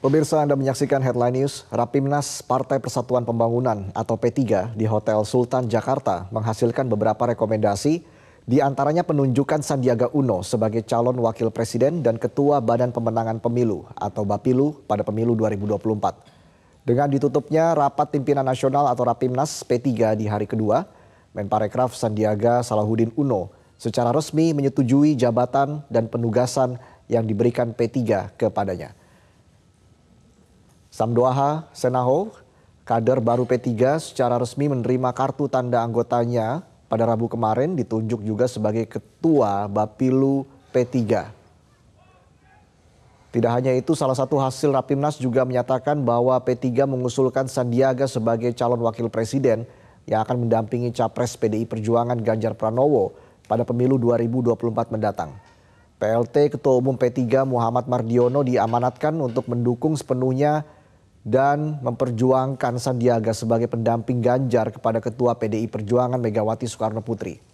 Pemirsa Anda menyaksikan Headline News, Rapimnas Partai Persatuan Pembangunan atau P3 di Hotel Sultan Jakarta menghasilkan beberapa rekomendasi di antaranya penunjukan Sandiaga Uno sebagai calon wakil presiden dan ketua Badan Pemenangan Pemilu atau Bapilu pada pemilu 2024. Dengan ditutupnya rapat pimpinan nasional atau Rapimnas P3 di hari kedua, Menparekraf Sandiaga Salahuddin Uno secara resmi menyetujui jabatan dan penugasan yang diberikan P3 kepadanya. Samdoaha Senaho, kader baru P3 secara resmi menerima kartu tanda anggotanya pada Rabu kemarin ditunjuk juga sebagai ketua Bapilu P3. Tidak hanya itu, salah satu hasil Rapimnas juga menyatakan bahwa P3 mengusulkan Sandiaga sebagai calon wakil presiden yang akan mendampingi capres PDI Perjuangan Ganjar Pranowo pada pemilu 2024 mendatang. PLT Ketua Umum P3 Muhammad Mardiono diamanatkan untuk mendukung sepenuhnya dan memperjuangkan Sandiaga sebagai pendamping Ganjar kepada Ketua PDI Perjuangan Megawati Soekarno Putri.